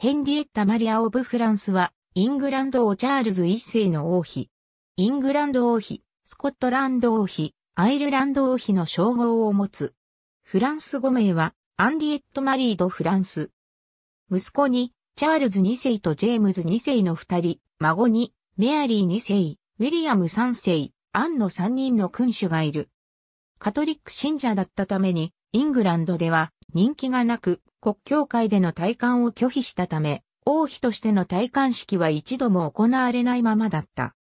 ヘンリエッタ・マリア・オブ・フランスは、イングランド王チャールズ一世の王妃。イングランド王妃、スコットランド王妃、アイルランド王妃の称号を持つ。フランス語名は、アンリエット・マリード・フランス。息子に、チャールズ2世とジェームズ2世の二人、孫に、メアリー2世、ウィリアム3世、アンの三人の君主がいる。カトリック信者だったために、イングランドでは、人気がなく、国教会での戴冠を拒否したため、王妃としての戴冠式は一度も行われないままだった。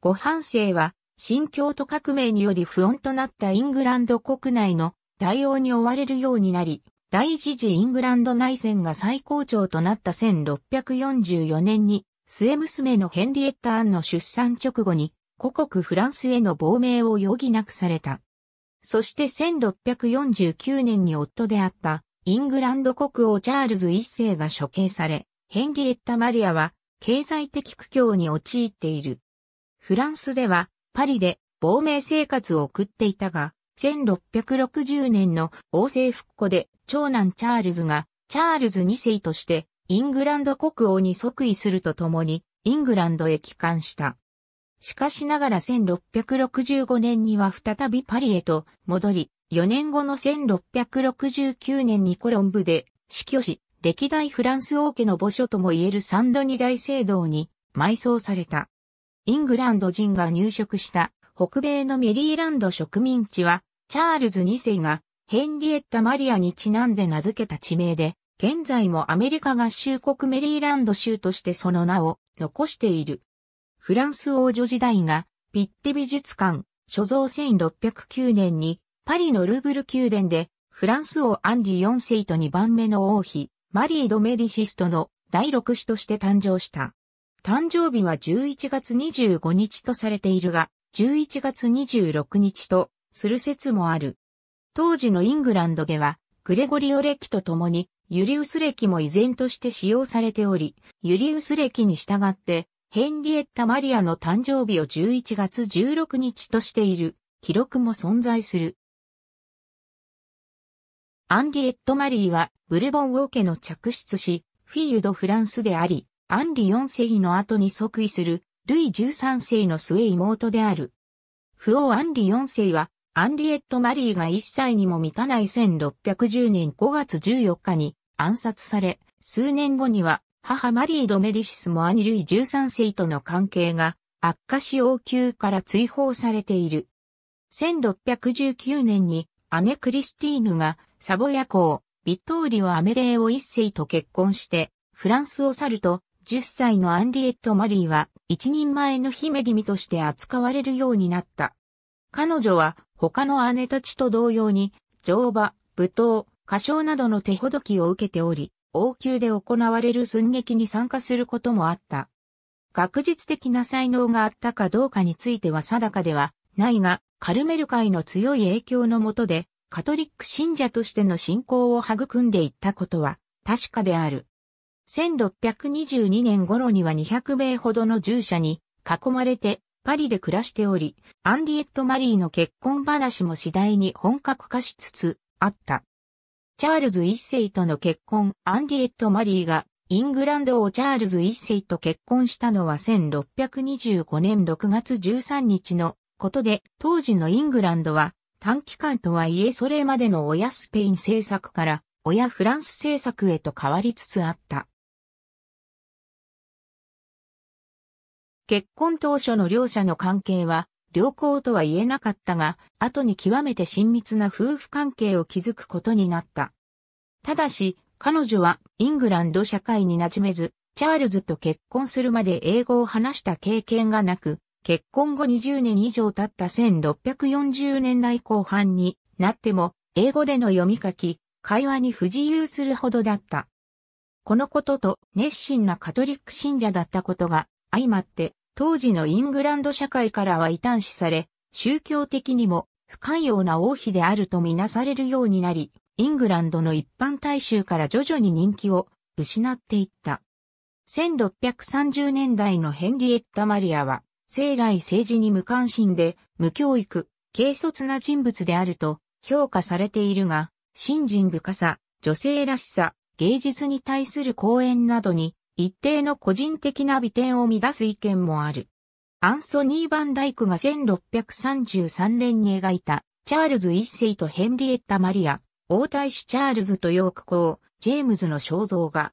ご半生は、新教徒革命により不穏となったイングランド国内の対応に追われるようになり、第一次イングランド内戦が最高潮となった1644年に、末娘のヘンリエッタ・アンの出産直後に、故国フランスへの亡命を余儀なくされた。そして1649年に夫であったイングランド国王チャールズ一世が処刑され、ヘンリエッタ・マリアは経済的苦境に陥っている。フランスではパリで亡命生活を送っていたが、1660年の王政復古で長男チャールズがチャールズ2世としてイングランド国王に即位するとともにイングランドへ帰還した。しかしながら1665年には再びパリへと戻り、4年後の1669年にコロンブで死去し、歴代フランス王家の墓所とも言えるサンドニ大聖堂に埋葬された。イングランド人が入植した北米のメリーランド植民地は、チャールズ2世がヘンリエッタ・マリアにちなんで名付けた地名で、現在もアメリカ合衆国メリーランド州としてその名を残している。フランス王女時代が、ピッテ美術館、所蔵1609年に、パリのルーブル宮殿で、フランス王アンリ4世と2番目の王妃、マリー・ド・メディシストの第六子として誕生した。誕生日は11月25日とされているが、11月26日とする説もある。当時のイングランドでは、グレゴリオ歴ととに、ユリウス歴も依然として使用されており、ユリウス歴に従って、ヘンリエッタ・マリアの誕生日を11月16日としている記録も存在する。アンリエット・マリーはブルボン王家の嫡出し、フィーユド・フランスであり、アンリ4世の後に即位するルイ13世の末妹である。不王アンリ4世はアンリエット・マリーが1歳にも満たない1610年5月14日に暗殺され、数年後には母マリー・ド・メディシスも兄類13世との関係が悪化し王宮から追放されている。1619年に姉クリスティーヌがサボヤ公、ビットーリオ・アメデーオ一世と結婚して、フランスを去ると、10歳のアンリエット・マリーは一人前の姫君として扱われるようになった。彼女は他の姉たちと同様に乗馬、舞踏、歌唱などの手ほどきを受けており、王宮で行われる寸劇に参加することもあった。学術的な才能があったかどうかについては定かではないが、カルメル会の強い影響のもとで、カトリック信者としての信仰を育んでいったことは確かである。1622年頃には200名ほどの従者に囲まれてパリで暮らしており、アンリエット・マリーの結婚話も次第に本格化しつつあった。チャールズ一世との結婚、アンリエット・マリーが、イングランド王チャールズ一世と結婚したのは1625年6月13日のことで、当時のイングランドは、短期間とはいえそれまでの親スペイン政策から、親フランス政策へと変わりつつあった。結婚当初の両者の関係は、良好とは言えなかったが、後に極めて親密な夫婦関係を築くことになった。ただし、彼女はイングランド社会に馴染めず、チャールズと結婚するまで英語を話した経験がなく、結婚後20年以上経った1640年代後半になっても、英語での読み書き、会話に不自由するほどだった。このことと熱心なカトリック信者だったことが相まって当時のイングランド社会からは異端視され、宗教的にも不寛容な王妃であるとみなされるようになり、イングランドの一般大衆から徐々に人気を失っていった。1630年代のヘンリエッタ・マリアは、生来政治に無関心で、無教育、軽率な人物であると評価されているが、信心深さ、女性らしさ、芸術に対する講演などに一定の個人的な美点を乱す意見もある。アンソニー・バンダイクが1633年に描いた、チャールズ一世とヘンリエッタ・マリア、王太子チャールズとヨーク公、ジェームズの肖像画。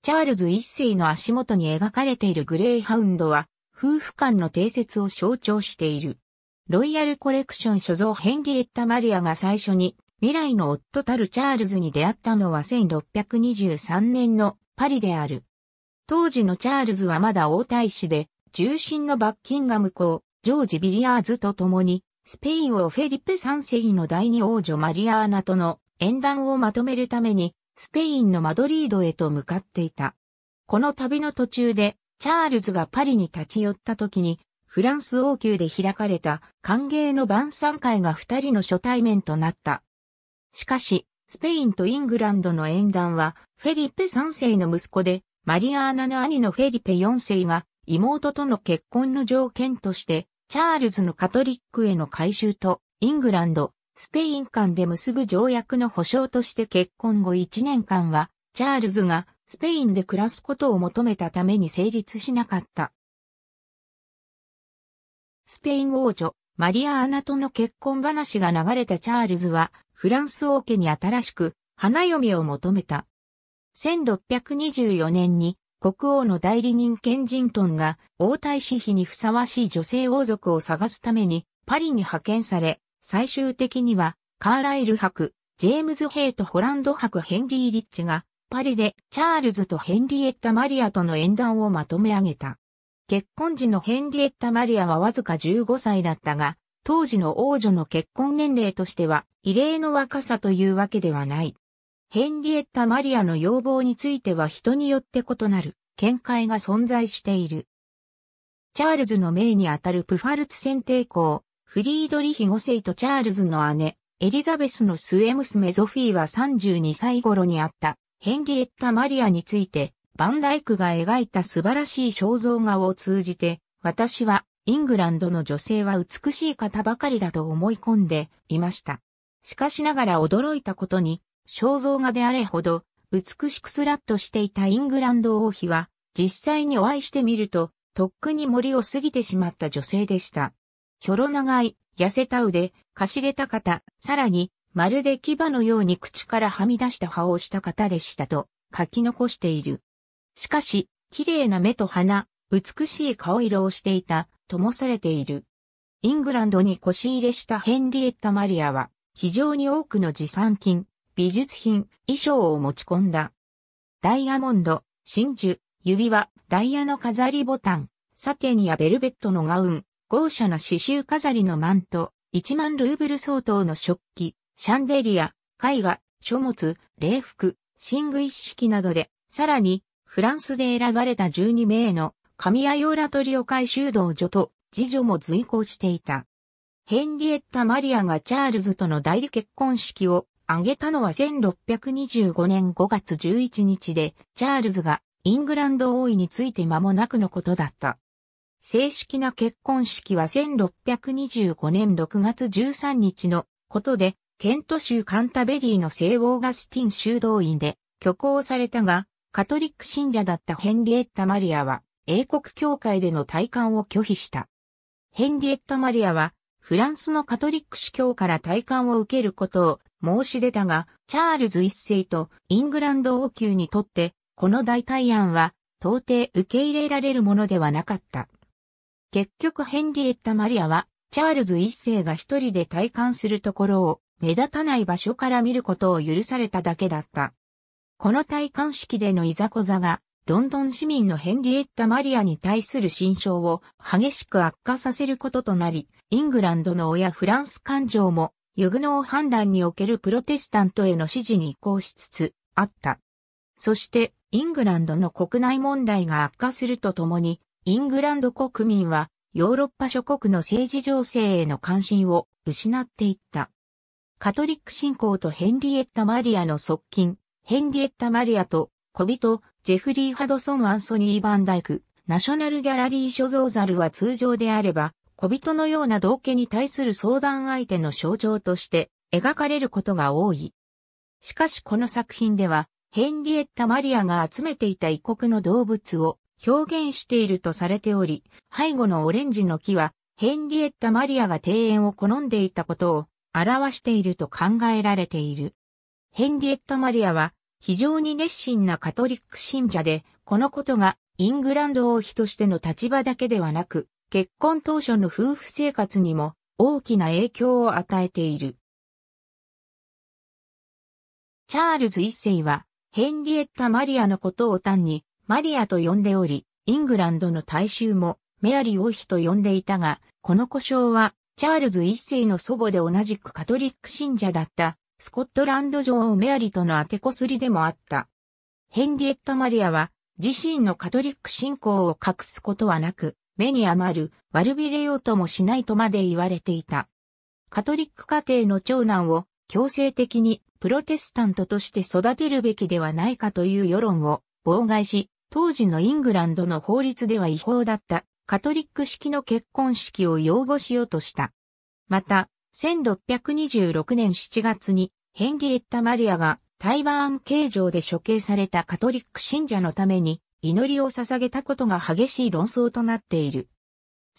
チャールズ一世の足元に描かれているグレイハウンドは、夫婦間の定説を象徴している。ロイヤルコレクション所蔵ヘンリエッタ・マリアが最初に、未来の夫たるチャールズに出会ったのは1623年のパリである。当時のチャールズはまだ王太子で、重心のバッキンガム公、ジョージ・ビリアーズと共に、スペインをフェリペ3世の第二王女マリアーナとの縁談をまとめるために、スペインのマドリードへと向かっていた。この旅の途中で、チャールズがパリに立ち寄った時に、フランス王宮で開かれた歓迎の晩餐会が二人の初対面となった。しかし、スペインとイングランドの縁談は、フェリペ3世の息子で、マリアーナの兄のフェリペ4世が妹との結婚の条件として、チャールズのカトリックへの改修と、イングランド、スペイン間で結ぶ条約の保障として結婚後1年間は、チャールズがスペインで暮らすことを求めたために成立しなかった。スペイン王女、マリア・アナとの結婚話が流れたチャールズは、フランス王家に新しく、花嫁を求めた。1624年に国王の代理人ケンジントンが王太子妃にふさわしい女性王族を探すためにパリに派遣され、最終的にはカーライル博、ジェームズ・ヘイト・ホランド博ヘンリー・リッチがパリでチャールズとヘンリエッタ・マリアとの縁談をまとめ上げた。結婚時のヘンリエッタ・マリアはわずか15歳だったが、当時の王女の結婚年齢としては異例の若さというわけではない。ヘンリエッタ・マリアの要望については人によって異なる見解が存在している。チャールズの命にあたるプファルツ選定校、フリードリヒ5世とチャールズの姉、エリザベスの末娘ゾフィーは32歳頃にあったヘンリエッタ・マリアについて、バンダイクが描いた素晴らしい肖像画を通じて、私はイングランドの女性は美しい方ばかりだと思い込んでいました。しかしながら驚いたことに、肖像画であれほど美しくスラッとしていたイングランド王妃は実際にお会いしてみるととっくに森を過ぎてしまった女性でした。ひょろ長い、痩せた腕、かしげた方、さらにまるで牙のように口からはみ出した歯をした方でしたと書き残している。しかし、綺麗な目と鼻、美しい顔色をしていたともされている。イングランドに腰入れしたヘンリエッタ・マリアは非常に多くの持参金、美術品、衣装を持ち込んだ。ダイヤモンド、真珠、指輪、ダイヤの飾りボタン、サテンやベルベットのガウン、豪奢な刺繍飾りのマント、1万ルーブル相当の食器、シャンデリア、絵画、書物、礼服、寝具一式などで、さらに、フランスで選ばれた12名の、神谷ヨラトリオ回収道女と、次女も随行していた。ヘンリエッタ・マリアがチャールズとの代理結婚式を挙げたのは1625年5月11日で、チャールズがイングランド王位について間もなくのことだった。正式な結婚式は1625年6月13日のことで、ケント州カンタベリーの聖オーガスティン修道院で挙行されたが、カトリック信者だったヘンリエッタ・マリアは、英国教会での退官を拒否した。ヘンリエッタ・マリアは、フランスのカトリック主教から退官を受けることを申し出たが、チャールズ一世とイングランド王宮にとって、この代替案は到底受け入れられるものではなかった。結局ヘンリエッタ・マリアは、チャールズ一世が一人で体感するところを目立たない場所から見ることを許されただけだった。この戴冠式でのいざこざが、ロンドン市民のヘンリエッタ・マリアに対する心象を激しく悪化させることとなり、イングランドの親フランス感情もユグノー反乱におけるプロテスタントへの支持に移行しつつあった。そして、イングランドの国内問題が悪化するとともに、イングランド国民はヨーロッパ諸国の政治情勢への関心を失っていった。カトリック信仰とヘンリエッタ・マリアの側近、ヘンリエッタ・マリアと小人、ジェフリー・ハドソン・アンソニー・バンダイク、ナショナルギャラリー所蔵ザルは通常であれば、小人のような道家に対する相談相手の象徴として描かれることが多い。しかしこの作品では、ヘンリエッタ・マリアが集めていた異国の動物を表現しているとされており、背後のオレンジの木は、ヘンリエッタ・マリアが庭園を好んでいたことを表していると考えられている。ヘンリエッタ・マリアは非常に熱心なカトリック信者で、このことがイングランド王妃としての立場だけではなく、結婚当初の夫婦生活にも大きな影響を与えている。チャールズ一世はヘンリエッタ・マリアのことを単にマリアと呼んでおり、イングランドの大衆もメアリー王妃と呼んでいたが、この故障はチャールズ一世の祖母で同じくカトリック信者だったスコットランド女王メアリとの当てこすりでもあった。ヘンリエッタ・マリアは自身のカトリック信仰を隠すことはなく、目に余る、悪びれようともしないとまで言われていた。カトリック家庭の長男を強制的にプロテスタントとして育てるべきではないかという世論を妨害し、当時のイングランドの法律では違法だったカトリック式の結婚式を擁護しようとした。また、1626年7月にヘンリエッタ・マリアがタイバーン刑場で処刑されたカトリック信者のために祈りを捧げたことが激しい論争となっている。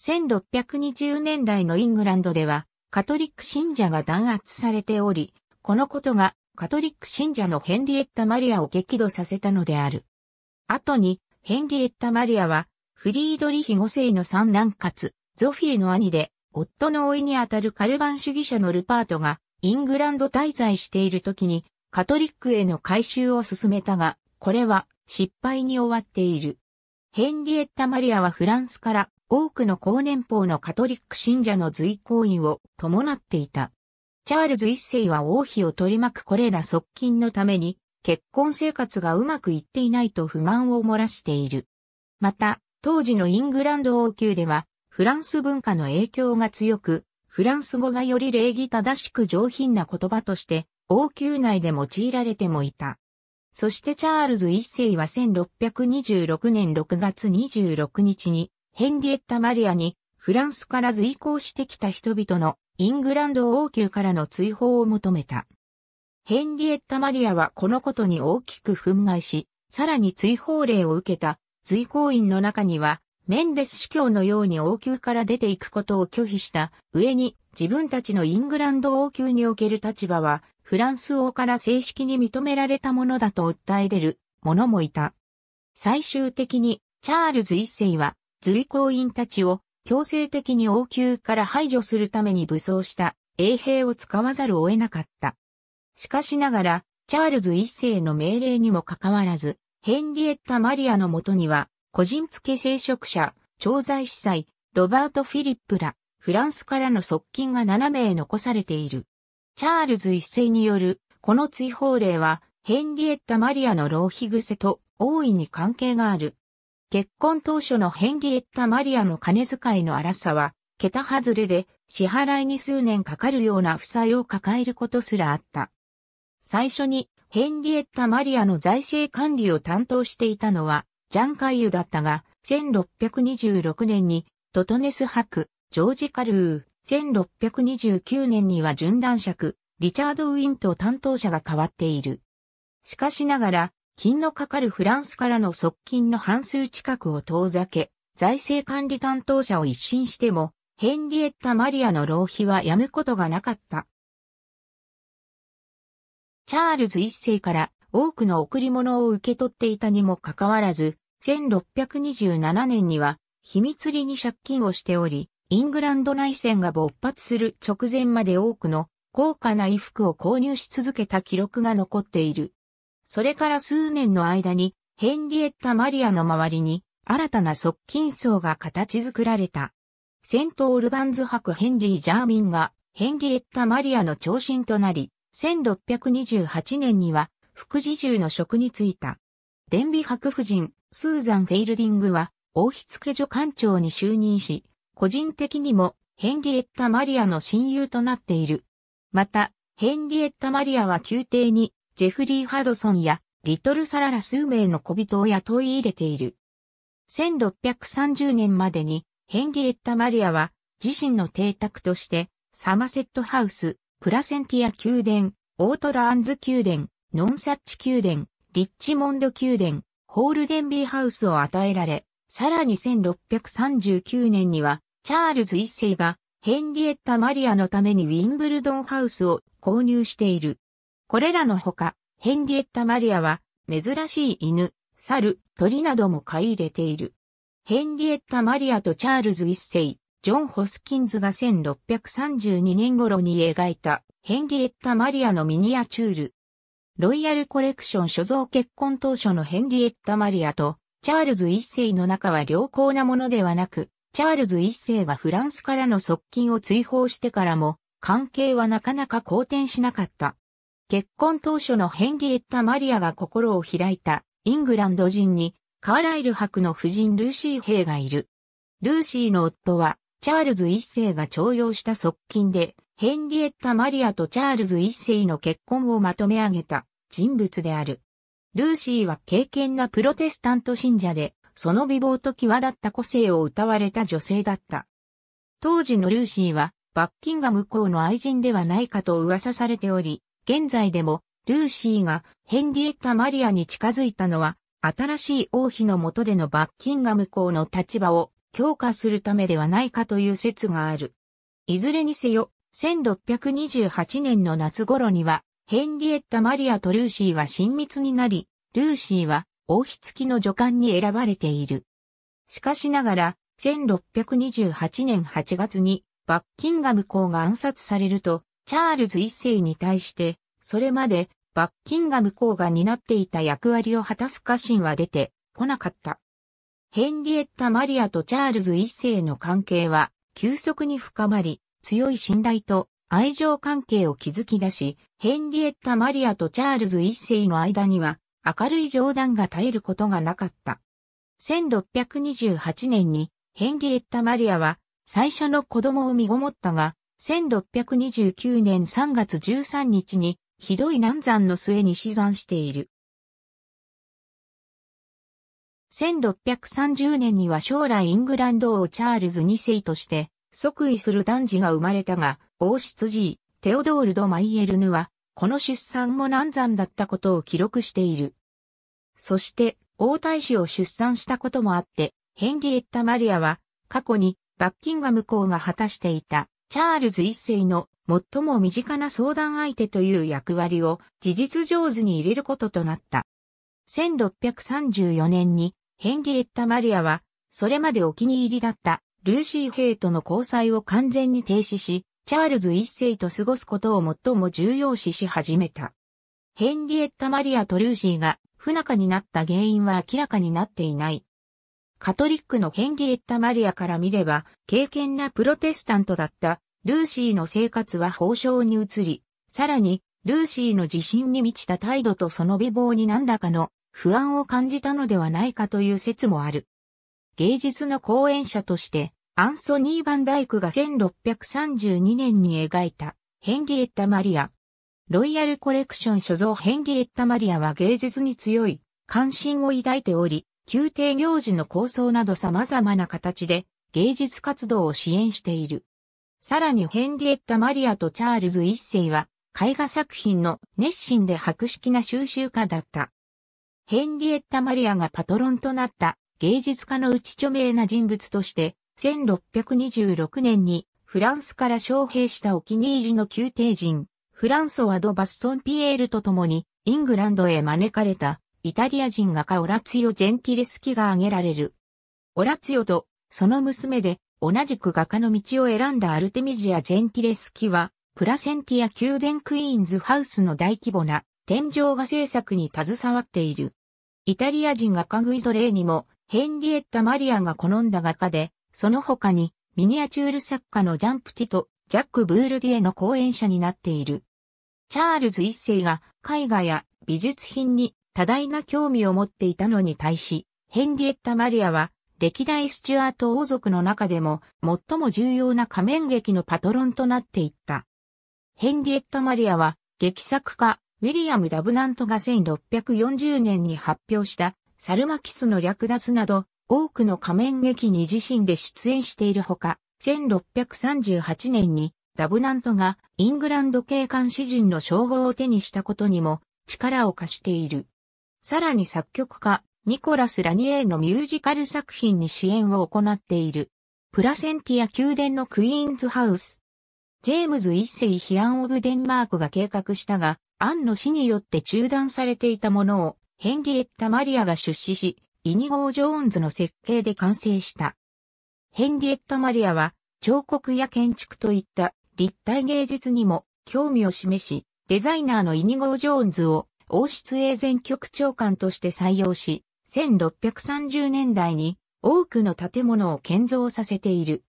1620年代のイングランドでは、カトリック信者が弾圧されており、このことがカトリック信者のヘンリエッタ・マリアを激怒させたのである。後に、ヘンリエッタ・マリアは、フリードリヒ5世の三男かつ、ゾフィエの兄で、夫の老いにあたるカルバン主義者のルパートが、イングランド滞在している時に、カトリックへの改修を進めたが、これは失敗に終わっている。ヘンリエッタ・マリアはフランスから多くの高年俸のカトリック信者の随行員を伴っていた。チャールズ一世は王妃を取り巻くこれら側近のために結婚生活がうまくいっていないと不満を漏らしている。また、当時のイングランド王宮ではフランス文化の影響が強く、フランス語がより礼儀正しく上品な言葉として王宮内で用いられてもいた。そしてチャールズ一世は1626年6月26日に、ヘンリエッタ・マリアに、フランスから随行してきた人々のイングランド王宮からの追放を求めた。ヘンリエッタ・マリアはこのことに大きく憤慨し、さらに追放令を受けた随行員の中には、メンデス司教のように王宮から出ていくことを拒否した上に自分たちのイングランド王宮における立場はフランス王から正式に認められたものだと訴え出る者もいた。最終的にチャールズ一世は随行員たちを強制的に王宮から排除するために武装した衛兵を使わざるを得なかった。しかしながら、チャールズ一世の命令にもかかわらず、ヘンリエッタ・マリアのもとには、個人付き聖職者、調剤司祭、ロバート・フィリップら、フランスからの側近が7名残されている。チャールズ一世による、この追放令は、ヘンリエッタ・マリアの浪費癖と大いに関係がある。結婚当初のヘンリエッタ・マリアの金遣いの荒さは、桁外れで、支払いに数年かかるような負債を抱えることすらあった。最初に、ヘンリエッタ・マリアの財政管理を担当していたのは、ジャン・カイユだったが、1626年に、トトネス・ハク、ジョージ・カルー、1629年には順男爵、リチャード・ウィント担当者が変わっている。しかしながら、金のかかるフランスからの側近の半数近くを遠ざけ、財政管理担当者を一新しても、ヘンリエッタ・マリアの浪費はやむことがなかった。チャールズ一世から多くの贈り物を受け取っていたにもかかわらず、1627年には秘密裏に借金をしており、イングランド内戦が勃発する直前まで多くの高価な衣服を購入し続けた記録が残っている。それから数年の間にヘンリエッタ・マリアの周りに新たな側近層が形作られた。セント・オルバンズ博ヘンリー・ジャーミンがヘンリエッタ・マリアの長身となり、1628年には副侍従の職に就いた。デンビ博夫人、スーザン・フェイルディングは、王室助官庁に就任し、個人的にもヘンリエッタ・マリアの親友となっている。また、ヘンリエッタ・マリアは宮廷にジェフリー・ハドソンやリトル・サララ数名の小人を雇い入れている。1630年までにヘンリエッタ・マリアは自身の邸宅としてサマセットハウス、プラセンティア宮殿、オートラーンズ宮殿、ノンサッチ宮殿、リッチモンド宮殿、ホールデンビーハウスを与えられ、さらに1639年にはチャールズ一世がヘンリエッタ・マリアのためにウィンブルドンハウスを購入している。これらのほか、ヘンリエッタ・マリアは珍しい犬、猿、鳥なども買い入れている。ヘンリエッタ・マリアとチャールズ一世、ジョン・ホスキンズが1632年頃に描いたヘンリエッタ・マリアのミニアチュール。ロイヤルコレクション所蔵結婚当初のヘンリエッタ・マリアとチャールズ一世の中は良好なものではなく、チャールズ一世がフランスからの側近を追放してからも、関係はなかなか好転しなかった。結婚当初のヘンリエッタ・マリアが心を開いたイングランド人にカーライル博の夫人ルーシー兵がいる。ルーシーの夫はチャールズ一世が徴用した側近でヘンリエッタ・マリアとチャールズ一世の結婚をまとめ上げた人物である。ルーシーは敬虔なプロテスタント信者でその美貌と際立った個性を歌われた女性だった。当時のルーシーは、バッキンガム公の愛人ではないかと噂されており、現在でも、ルーシーがヘンリエッタ・マリアに近づいたのは、新しい王妃の下でのバッキンガム公の立場を強化するためではないかという説がある。いずれにせよ、1628年の夏頃には、ヘンリエッタ・マリアとルーシーは親密になり、ルーシーは王妃付きの助官に選ばれている。しかしながら、1628年8月にバッキンガム公が暗殺されると、チャールズ一世に対して、それまでバッキンガム公が担っていた役割を果たす家臣は出てこなかった。ヘンリエッタ・マリアとチャールズ一世の関係は急速に深まり、強い信頼と愛情関係を築き出し、ヘンリエッタ・マリアとチャールズ一世の間には明るい冗談が絶えることがなかった。1628年にヘンリエッタ・マリアは最初の子供を身ごもったが、1629年3月13日にひどい難産の末に死産している。1630年には将来イングランド王チャールズ2世として即位する男児が生まれたが、王室 G、テオドールド・マイエルヌはこの出産も難産だったことを記録している。そして、王太子を出産したこともあって、ヘンリエッタ・マリアは、過去にバッキンガム公が果たしていた、チャールズ一世の最も身近な相談相手という役割を事実上手に入れることとなった。1634年にヘンリエッタ・マリアは、それまでお気に入りだったルーシー・ヘイとの交際を完全に停止し、チャールズ一世と過ごすことを最も重要視し始めた。ヘンリエッタ・マリア・トルーシーが不仲になった原因は明らかになっていない。カトリックのヘンリエッタ・マリアから見れば、敬虔なプロテスタントだったルーシーの生活は報奨に移り、さらに、ルーシーの自信に満ちた態度とその美貌に何らかの不安を感じたのではないかという説もある。芸術の講演者としてアンソニー・バンダイクが1632年に描いたヘンリエッタ・マリア。ロイヤルコレクション所蔵ヘンリエッタ・マリアは芸術に強い関心を抱いており、宮廷行事の構想など様々な形で芸術活動を支援している。さらにヘンリエッタ・マリアとチャールズ一世は絵画作品の熱心で博識な収集家だった。ヘンリエッタ・マリアがパトロンとなった芸術家のうち著名な人物として1626年にフランスから招聘したお気に入りの宮廷人、フランソワ・ド・バストン・ピエールと共に、イングランドへ招かれた、イタリア人画家オラツィオ・ジェンティレスキが挙げられる。オラツィオと、その娘で、同じく画家の道を選んだアルテミジア・ジェンティレスキは、プラセンティア宮殿クイーンズハウスの大規模な、天井画制作に携わっている。イタリア人画家グイドレーにも、ヘンリエッタ・マリアが好んだ画家で、その他にミニアチュール作家のジャンプティとジャック・ブールディエの講演者になっている。チャールズ一世が絵画や美術品に多大な興味を持っていたのに対し、ヘンリエッタ・マリアは歴代スチュアート王族の中でも最も重要な仮面劇のパトロンとなっていった。ヘンリエッタ・マリアは劇作家ウィリアム・ダブナントが1640年に発表したサルマキスの略奪など多くの仮面劇に自身で出演しているほか、1638年にダブナントがイングランド警官詩人の称号を手にしたことにも力を貸している。さらに作曲家、ニコラス・ラニエーのミュージカル作品に支援を行っている。プラセンティア宮殿のクイーンズハウス。ジェームズ一世アン・オブデンマークが計画したが、アンの死によって中断されていたものをヘンリエッタ・マリアが出資し、イニゴー・ジョーンズの設計で完成した。ヘンリエット・マリアは彫刻や建築といった立体芸術にも興味を示し、デザイナーのイニゴー・ジョーンズを王室永全局長官として採用し、1630年代に多くの建物を建造させている。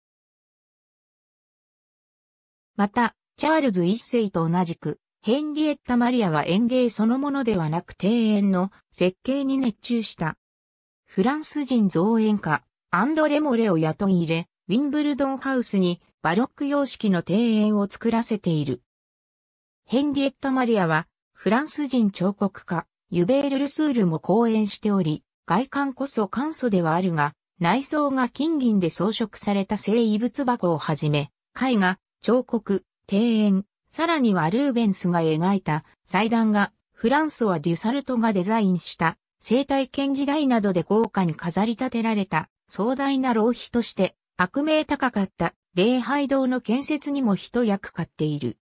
また、チャールズ一世と同じく、ヘンリエッタ・マリアは園芸そのものではなく庭園の設計に熱中した。フランス人造園家、アンドレ・モレを雇い入れ、ウィンブルドンハウスにバロック様式の庭園を作らせている。ヘンリエッタ・マリアは、フランス人彫刻家、ユベール・ルスールも講演しており、外観こそ簡素ではあるが、内装が金銀で装飾された聖遺物箱をはじめ、絵画、彫刻、庭園、さらにはルーベンスが描いた祭壇が、フランスはデュサルトがデザインした生体剣時代などで豪華に飾り立てられた壮大な浪費として悪名高かった礼拝堂の建設にも一役買っている。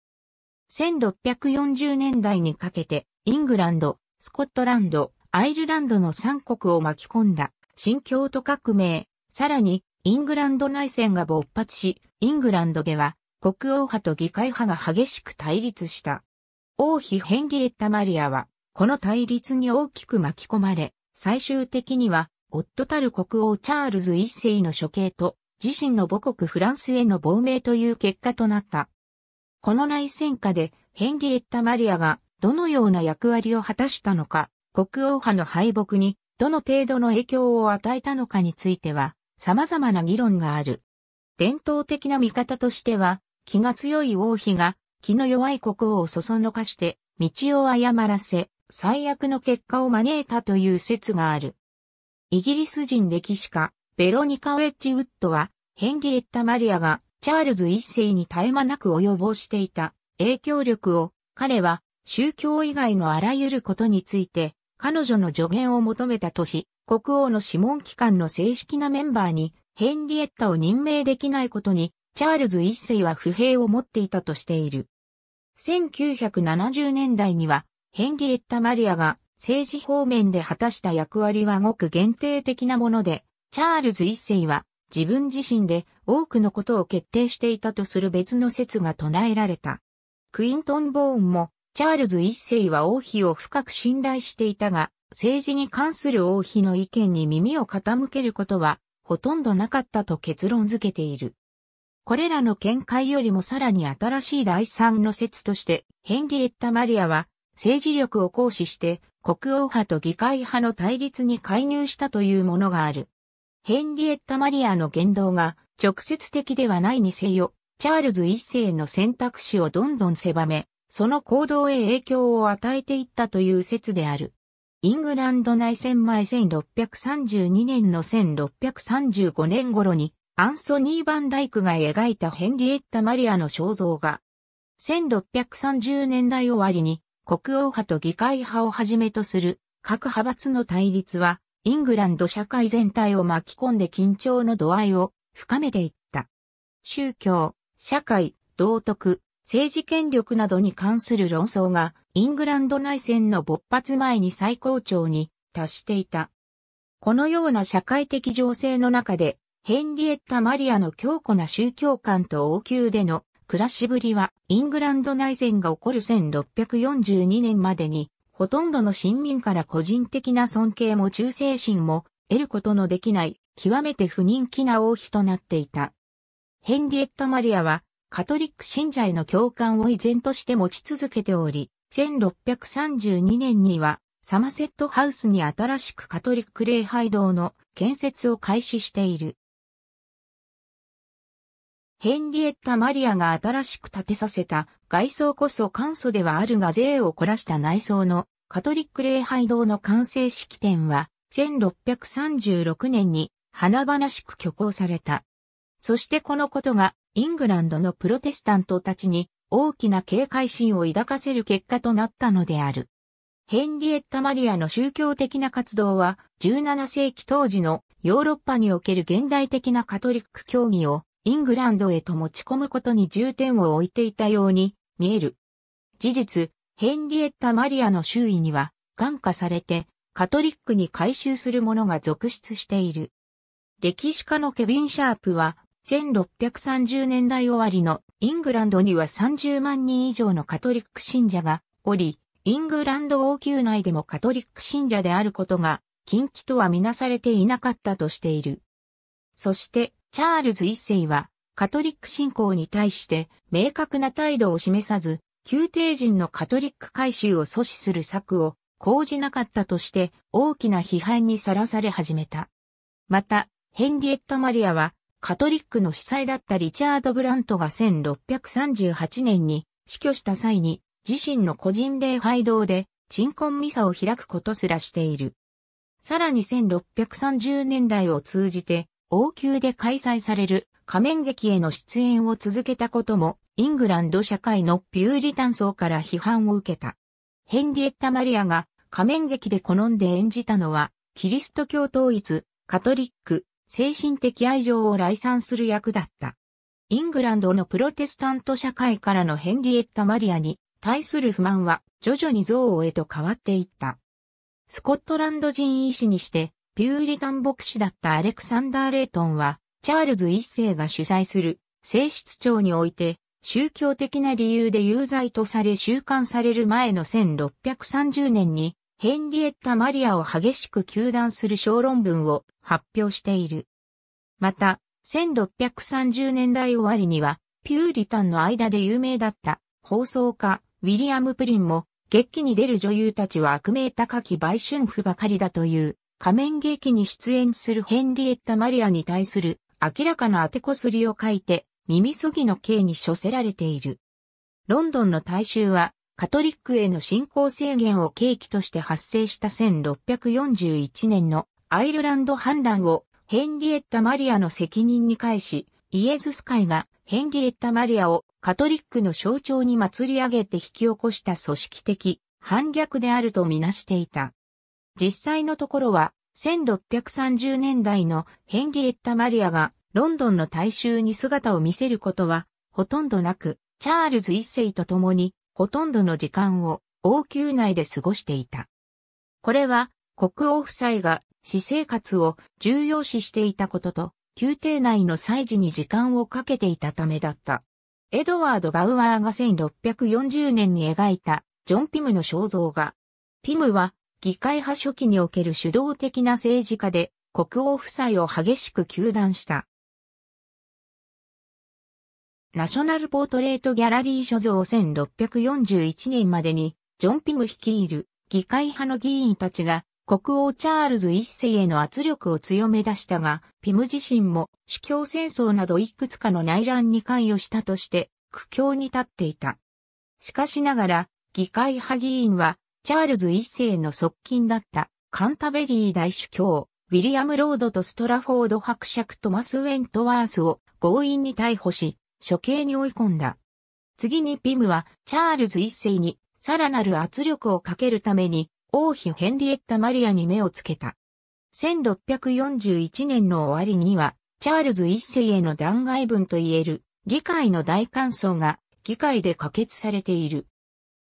1640年代にかけてイングランド、スコットランド、アイルランドの3国を巻き込んだ新京都革命、さらにイングランド内戦が勃発し、イングランドでは国王派と議会派が激しく対立した。王妃ヘンリエッタ・マリアはこの対立に大きく巻き込まれ、最終的には、夫たる国王チャールズ一世の処刑と、自身の母国フランスへの亡命という結果となった。この内戦下で、ヘンリエッタ・マリアが、どのような役割を果たしたのか、国王派の敗北に、どの程度の影響を与えたのかについては、様々な議論がある。伝統的な見方としては、気が強い王妃が、気の弱い国王をそそのかして、道を誤らせ、最悪の結果を招いたという説がある。イギリス人歴史家、ベロニカ・ウェッジウッドは、ヘンリエッタ・マリアがチャールズ一世に絶え間なく及ぼしていた影響力を、彼は宗教以外のあらゆることについて、彼女の助言を求めたとし、国王の諮問機関の正式なメンバーに、ヘンリエッタを任命できないことに、チャールズ一世は不平を持っていたとしている。1970年代には、ヘンリエッタ・マリアが政治方面で果たした役割はごく限定的なもので、チャールズ一世は自分自身で多くのことを決定していたとする別の説が唱えられた。クイントン・ボーンも、チャールズ一世は王妃を深く信頼していたが、政治に関する王妃の意見に耳を傾けることは、ほとんどなかったと結論付けている。これらの見解よりもさらに新しい第三の説として、ヘンリエッタ・マリアは、政治力を行使して国王派と議会派の対立に介入したというものがある。ヘンリエッタ・マリアの言動が直接的ではないにせよ、チャールズ一世の選択肢をどんどん狭め、その行動へ影響を与えていったという説である。イングランド内戦前1632年の1635年頃にアンソニー・バンダイクが描いたヘンリエッタ・マリアの肖像画。1630年代終わりに国王派と議会派をはじめとする各派閥の対立は、イングランド社会全体を巻き込んで緊張の度合いを深めていった。宗教、社会、道徳、政治権力などに関する論争が、イングランド内戦の勃発前に最高潮に達していた。このような社会的情勢の中で、ヘンリエッタ・マリアの強固な宗教観と王宮での暮らしぶりは、イングランド内戦が起こる1642年までに、ほとんどの臣民から個人的な尊敬も忠誠心も得ることのできない、極めて不人気な王妃となっていた。ヘンリエッタ・マリアは、カトリック信者への共感を依然として持ち続けており、1632年には、サマセットハウスに新しくカトリック礼拝堂の建設を開始している。ヘンリエッタ・マリアが新しく建てさせた外装こそ簡素ではあるが税を凝らした内装のカトリック礼拝堂の完成式典は1636年に華々しく挙行された。そしてこのことがイングランドのプロテスタントたちに大きな警戒心を抱かせる結果となったのである。ヘンリエッタ・マリアの宗教的な活動は17世紀当時のヨーロッパにおける現代的なカトリック教義をイングランドへと持ち込むことに重点を置いていたように見える。事実、ヘンリエッタ・マリアの周囲には、感化されて、カトリックに改修する者が続出している。歴史家のケビン・シャープは、1630年代終わりのイングランドには30万人以上のカトリック信者がおり、イングランド王宮内でもカトリック信者であることが、近畿とはみなされていなかったとしている。そして、チャールズ一世は、カトリック信仰に対して明確な態度を示さず、宮廷人のカトリック改宗を阻止する策を講じなかったとして大きな批判にさらされ始めた。また、ヘンリエット・マリアは、カトリックの司祭だったリチャード・ブラントが1638年に死去した際に、自身の個人礼拝堂で鎮魂ミサを開くことすらしている。さらに1630年代を通じて、王宮で開催される仮面劇への出演を続けたことも、イングランド社会のピューリタン層から批判を受けた。ヘンリエッタ・マリアが仮面劇で好んで演じたのは、キリスト教統一、カトリック、精神的愛情を来賛する役だった。イングランドのプロテスタント社会からのヘンリエッタ・マリアに対する不満は徐々に憎悪へと変わっていった。スコットランド人医師にしてピューリタン牧師だったアレクサンダー・レイトンは、チャールズ一世が主催する、聖室長において、宗教的な理由で有罪とされ収監される前の1630年に、ヘンリエッタ・マリアを激しく糾弾する小論文を発表している。また、1630年代終わりには、ピューリタンの間で有名だった放送家、ウィリアム・プリンも、劇に出る女優たちは悪名高き売春婦ばかりだという仮面劇に出演するヘンリエッタ・マリアに対する明らかな当てこすりを書いて耳そぎの刑に処せられている。ロンドンの大衆はカトリックへの信仰制限を契機として発生した1641年のアイルランド反乱をヘンリエッタ・マリアの責任に返し、イエズス会がヘンリエッタ・マリアをカトリックの象徴に祭り上げて引き起こした組織的反逆であるとみなしていた。実際のところは、1630年代のヘンリエッタ・マリアがロンドンの大衆に姿を見せることはほとんどなく、チャールズ一世と共にほとんどの時間を王宮内で過ごしていた。これは国王夫妻が私生活を重要視していたことと、宮廷内の祭事に時間をかけていたためだった。エドワード・バウアーが1640年に描いたジョン・ピムの肖像画。ピムは議会派初期における主導的な政治家で、国王夫妻を激しく糾弾した。ナショナルポートレートギャラリー所蔵1641年までに、ジョン・ピム率いる議会派の議員たちが国王チャールズ一世への圧力を強め出したが、ピム自身も主教戦争などいくつかの内乱に関与したとして苦境に立っていた。しかしながら、議会派議員はチャールズ一世の側近だったカンタベリー大主教、ウィリアム・ロードとストラフォード伯爵トマス・ウェントワースを強引に逮捕し、処刑に追い込んだ。次にピムはチャールズ一世にさらなる圧力をかけるために王妃ヘンリエッタ・マリアに目をつけた。1641年の終わりには、チャールズ一世への弾劾文といえる議会の大感想が議会で可決されている。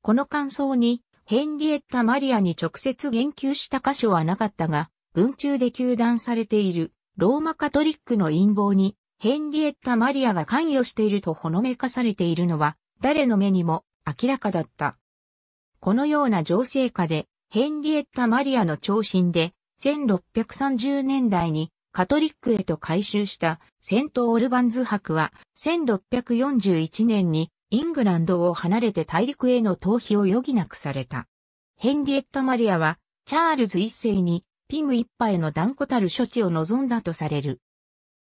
この感想にヘンリエッタ・マリアに直接言及した箇所はなかったが、文中で求断されているローマカトリックの陰謀にヘンリエッタ・マリアが関与しているとほのめかされているのは誰の目にも明らかだった。このような情勢下でヘンリエッタ・マリアの長身で1630年代にカトリックへと改修したセント・オルバンズ博は1641年にイングランドを離れて大陸への逃避を余儀なくされた。ヘンリエッタ・マリアは、チャールズ一世に、ピム一派への断固たる処置を望んだとされる。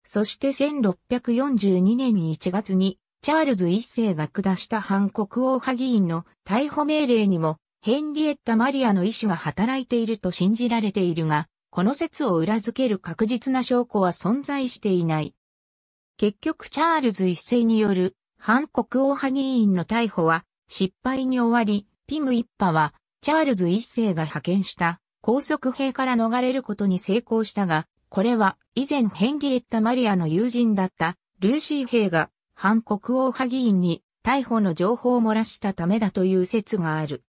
そして1642年に1月に、チャールズ一世が下した反国王派議員の逮捕命令にも、ヘンリエッタ・マリアの意思が働いていると信じられているが、この説を裏付ける確実な証拠は存在していない。結局チャールズ一世による反国王派議員の逮捕は失敗に終わり、ピム一派はチャールズ一世が派遣した高速兵から逃れることに成功したが、これは以前ヘンリエッタ・マリアの友人だったルーシー兵が反国王派議員に逮捕の情報を漏らしたためだという説がある。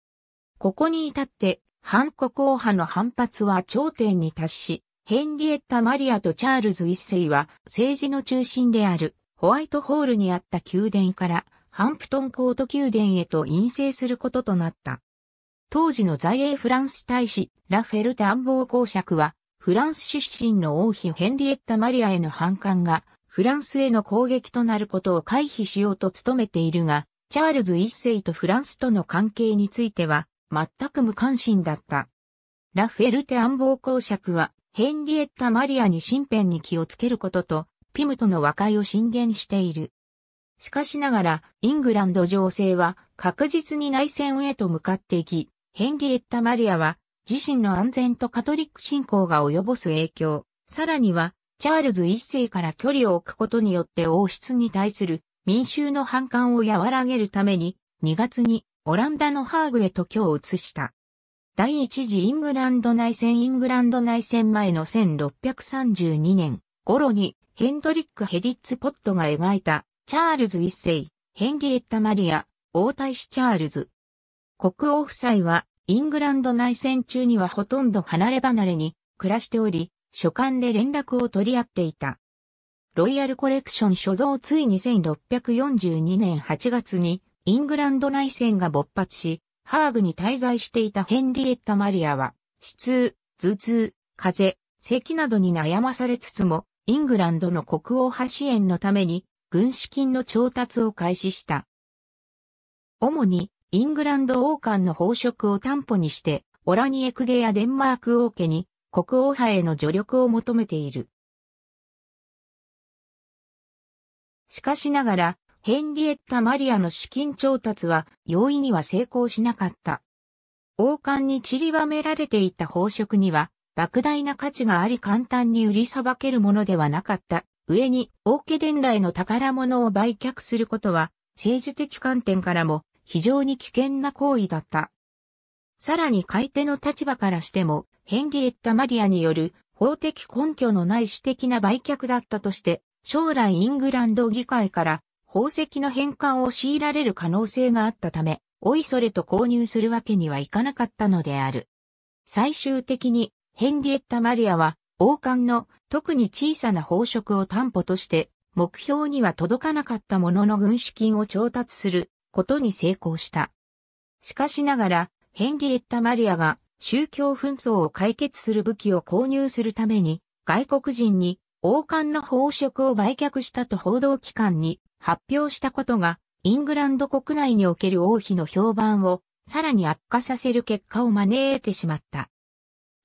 ここに至って反国王派の反発は頂点に達し、ヘンリエッタ・マリアとチャールズ一世は政治の中心である。ホワイトホールにあった宮殿からハンプトンコート宮殿へと陰性することとなった。当時の在英フランス大使、ラフェル探訪公爵は、フランス出身の王妃ヘンリエッタ・マリアへの反感が、フランスへの攻撃となることを回避しようと努めているが、チャールズ一世とフランスとの関係については、全く無関心だった。ラフェルテ暗謀公爵は、ヘンリエッタ・マリアに身辺に気をつけることと、ピムとの和解を進言している。しかしながら、イングランド情勢は確実に内戦へと向かっていき、ヘンリエッタ・マリアは自身の安全とカトリック信仰が及ぼす影響、さらには、チャールズ一世から距離を置くことによって王室に対する民衆の反感を和らげるために、2月にオランダのハーグへと居を移した。第一次イングランド内戦イングランド内戦前の1632年頃にヘンドリック・ヘディッツ・ポットが描いた、チャールズ一世、ヘンリエッタ・マリア、王太子チャールズ。国王夫妻は、イングランド内戦中にはほとんど離れ離れに暮らしており、書簡で連絡を取り合っていた。ロイヤルコレクション所蔵つい2642年8月に、イングランド内戦が勃発し、ハーグに滞在していたヘンリエッタ・マリアは、死痛、頭痛、風邪、咳などに悩まされつつも、イングランドの国王派支援のために軍資金の調達を開始した。主にイングランド王冠の宝飾を担保にして、オラニエクゲやデンマーク王家に国王派への助力を求めている。しかしながら、ヘンリエッタ・マリアの資金調達は容易には成功しなかった。王冠に散りばめられていた宝飾には莫大な価値があり簡単に売りさばけるものではなかった。上に、王家伝来の宝物を売却することは、政治的観点からも非常に危険な行為だった。さらに買い手の立場からしても、ヘンリエッタ・マリアによる法的根拠のない私的な売却だったとして、将来イングランド議会から宝石の返還を強いられる可能性があったため、おいそれと購入するわけにはいかなかったのである。最終的にヘンリエッタ・マリアは、王冠の特に小さな宝飾を担保として、目標には届かなかったものの軍資金を調達することに成功した。しかしながら、ヘンリエッタ・マリアが宗教紛争を解決する武器を購入するために、外国人に王冠の宝飾を売却したと報道機関に発表したことが、イングランド国内における王妃の評判をさらに悪化させる結果を招いてしまった。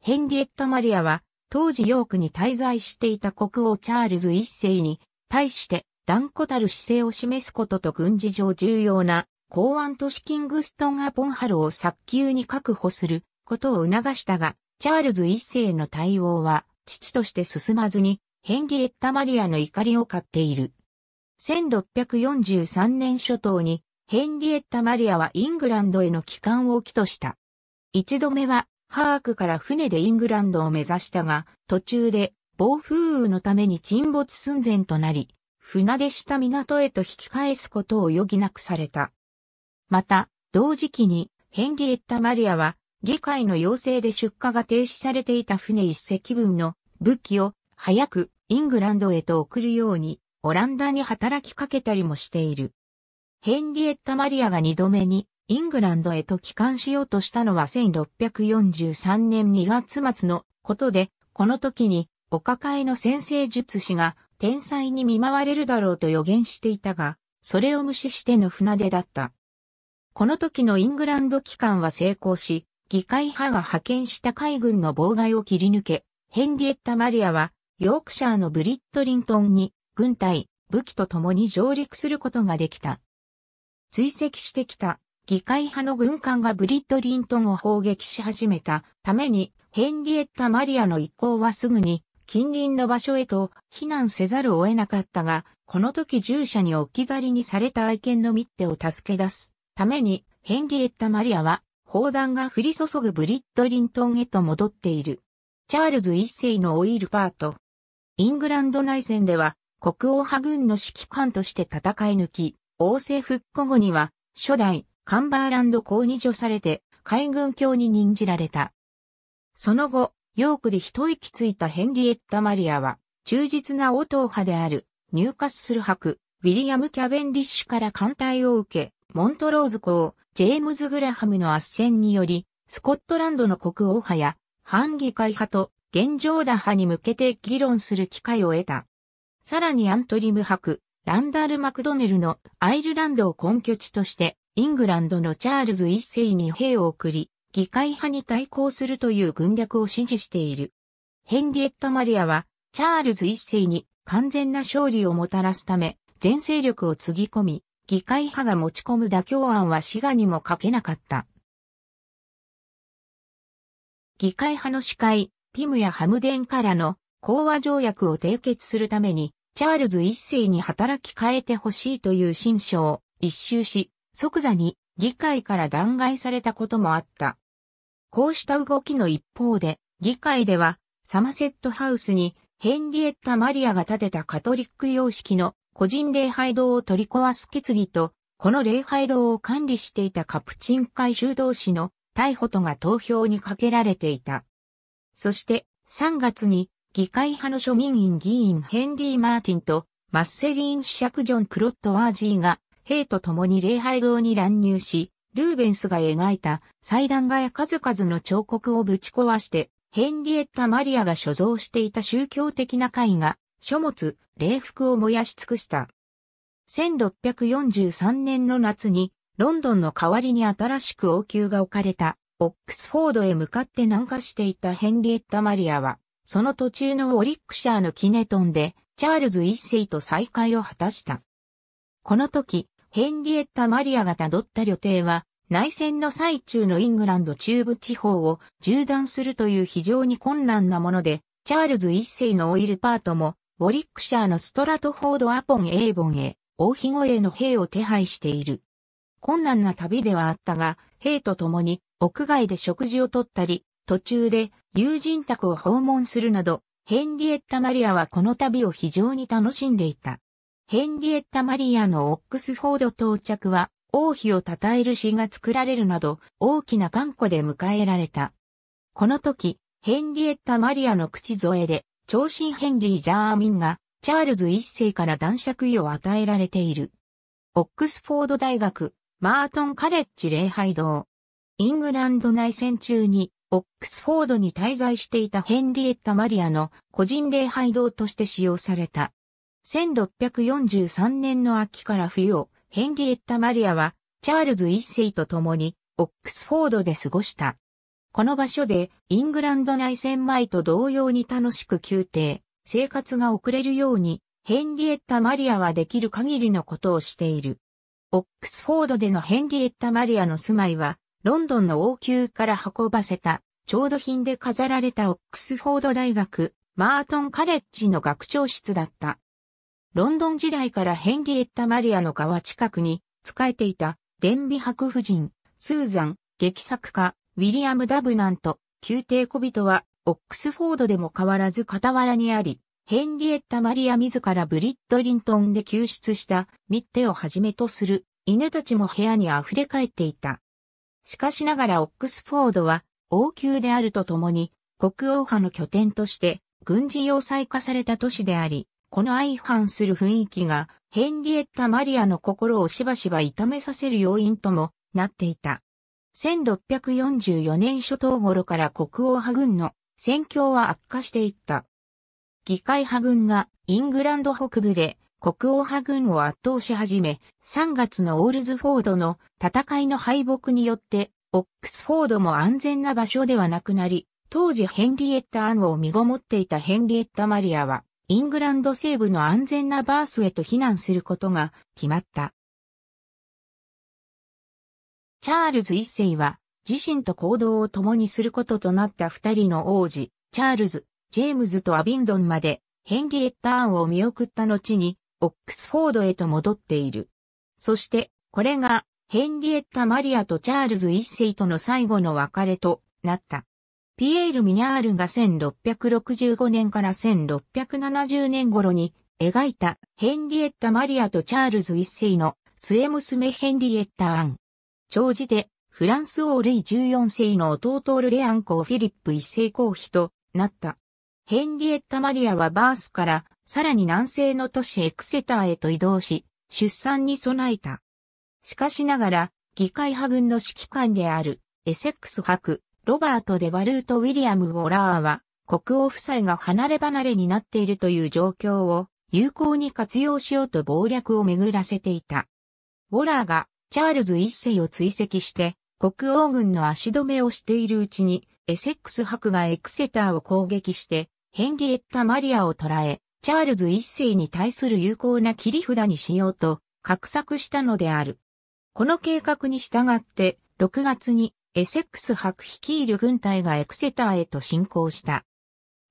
ヘンリエッタ・マリアは、当時ヨークに滞在していた国王チャールズ一世に対して断固たる姿勢を示すことと軍事上重要な公安都市キングストン・アポンハルを早急に確保することを促したが、チャールズ一世の対応は父として進まずにヘンリエッタ・マリアの怒りを買っている。1643年初頭にヘンリエッタ・マリアはイングランドへの帰還を起とした。一度目はハークから船でイングランドを目指したが、途中で暴風雨のために沈没寸前となり、船出した港へと引き返すことを余儀なくされた。また、同時期にヘンリエッタ・マリアは、議会の要請で出荷が停止されていた船一隻分の武器を早くイングランドへと送るようにオランダに働きかけたりもしている。ヘンリエッタ・マリアが二度目にイングランドへと帰還しようとしたのは1643年2月末のことで、この時にお抱えの先生術師が天才に見舞われるだろうと予言していたが、それを無視しての船出だった。この時のイングランド帰還は成功し、議会派が派遣した海軍の妨害を切り抜け、ヘンリエッタ・マリアは、ヨークシャーのブリットリントンに、軍隊、武器と共に上陸することができた。追跡してきた議会派の軍艦がブリッドリントンを砲撃し始めたために、ヘンリエッタ・マリアの一行はすぐに近隣の場所へと避難せざるを得なかったが、この時従者に置き去りにされた愛犬のミッテを助け出すために、ヘンリエッタ・マリアは砲弾が降り注ぐブリッドリントンへと戻っている。チャールズ一世のオイルパート。イングランド内戦では、国王派軍の指揮官として戦い抜き、王政復古後には、初代カンバーランド公に除されて海軍卿に任じられた。その後、ヨークで一息ついたヘンリエッタ・マリアは、忠実な応答派である、ニューカッスル博、ウィリアム・キャベンディッシュから艦隊を受け、モントローズ公、ジェームズ・グラハムの圧戦により、スコットランドの国王派や、反議会派と、現状打派に向けて議論する機会を得た。さらにアントリム博、ランダル・マクドネルのアイルランドを根拠地として、イングランドのチャールズ一世に兵を送り、議会派に対抗するという軍略を支持している。ヘンリエット・マリアは、チャールズ一世に完全な勝利をもたらすため、全勢力をつぎ込み、議会派が持ち込む妥協案は滋賀にもかけなかった。議会派の司会、ピムやハムデンからの講和条約を締結するために、チャールズ一世に働き変えてほしいという新書を一周し、即座に議会から弾劾されたこともあった。こうした動きの一方で、議会ではサマセットハウスにヘンリエッタ・マリアが建てたカトリック様式の個人礼拝堂を取り壊す決議と、この礼拝堂を管理していたカプチン会修道士の逮捕とが投票にかけられていた。そして3月に議会派の庶民院議員ヘンリー・マーティンとマッセリーン・シャクジョン・クロット・ワージーが兵と共に礼拝堂に乱入し、ルーベンスが描いた祭壇画や数々の彫刻をぶち壊して、ヘンリエッタ・マリアが所蔵していた宗教的な絵画、書物、礼服を燃やし尽くした。1643年の夏に、ロンドンの代わりに新しく王宮が置かれた、オックスフォードへ向かって南下していたヘンリエッタ・マリアは、その途中のオリックシャーのキネトンで、チャールズ一世と再会を果たした。この時、ヘンリエッタ・マリアが辿った旅程は、内戦の最中のイングランド中部地方を縦断するという非常に困難なもので、チャールズ一世のオイルパートも、ウォリックシャーのストラトフォード・アポン・エーボンへ、大肥越えの兵を手配している。困難な旅ではあったが、兵と共に屋外で食事をとったり、途中で友人宅を訪問するなど、ヘンリエッタ・マリアはこの旅を非常に楽しんでいた。ヘンリエッタ・マリアのオックスフォード到着は、王妃を称える詩が作られるなど、大きな頑固で迎えられた。この時、ヘンリエッタ・マリアの口添えで、長身ヘンリー・ジャーミンが、チャールズ一世から男爵位を与えられている。オックスフォード大学、マートンカレッジ礼拝堂。イングランド内戦中に、オックスフォードに滞在していたヘンリエッタ・マリアの個人礼拝堂として使用された。1643年の秋から冬を、ヘンリエッタ・マリアは、チャールズ一世と共に、オックスフォードで過ごした。この場所で、イングランド内戦前と同様に楽しく宮廷、生活が送れるように、ヘンリエッタ・マリアはできる限りのことをしている。オックスフォードでのヘンリエッタ・マリアの住まいは、ロンドンの王宮から運ばせた、調度品で飾られたオックスフォード大学、マートン・カレッジの学長室だった。ロンドン時代からヘンリエッタ・マリアの川近くに仕えていた、伝美博夫人、スーザン、劇作家、ウィリアム・ダブナント、宮廷小人は、オックスフォードでも変わらず傍らにあり、ヘンリエッタ・マリア自らブリッドリントンで救出したミッテをはじめとする犬たちも部屋に溢れ返っていた。しかしながらオックスフォードは王宮であるとともに国王派の拠点として軍事要塞化された都市であり、この相反する雰囲気が、ヘンリエッタ・マリアの心をしばしば痛めさせる要因ともなっていた。1644年初頭頃から国王派軍の戦況は悪化していった。議会派軍がイングランド北部で国王派軍を圧倒し始め、3月のオールズフォードの戦いの敗北によって、オックスフォードも安全な場所ではなくなり、当時ヘンリエッタ・アンを身ごもっていたヘンリエッタ・マリアは、イングランド西部の安全なバースへと避難することが決まった。チャールズ一世は自身と行動を共にすることとなった二人の王子、チャールズ、ジェームズとアビンドンまでヘンリエッターンを見送った後にオックスフォードへと戻っている。そしてこれがヘンリエッタ・マリアとチャールズ一世との最後の別れとなった。ピエール・ミニャールが1665年から1670年頃に描いたヘンリエッタ・マリアとチャールズ一世の末娘ヘンリエッタ・アン。長寿でフランス王ルイ14世の弟ルレアン公フィリップ一世公妃となった。ヘンリエッタ・マリアはバースからさらに南西の都市エクセターへと移動し、出産に備えた。しかしながら、議会派軍の指揮官であるエセックス博。ロバート・デ・バルート・ウィリアム・ウォラーは、国王夫妻が離れ離れになっているという状況を有効に活用しようと謀略を巡らせていた。ウォラーがチャールズ一世を追跡して国王軍の足止めをしているうちにエセックス伯がエクセターを攻撃してヘンリエッタ・マリアを捕らえチャールズ一世に対する有効な切り札にしようと画策したのである。この計画に従って6月にエセックス博率いる軍隊がエクセターへと進行した。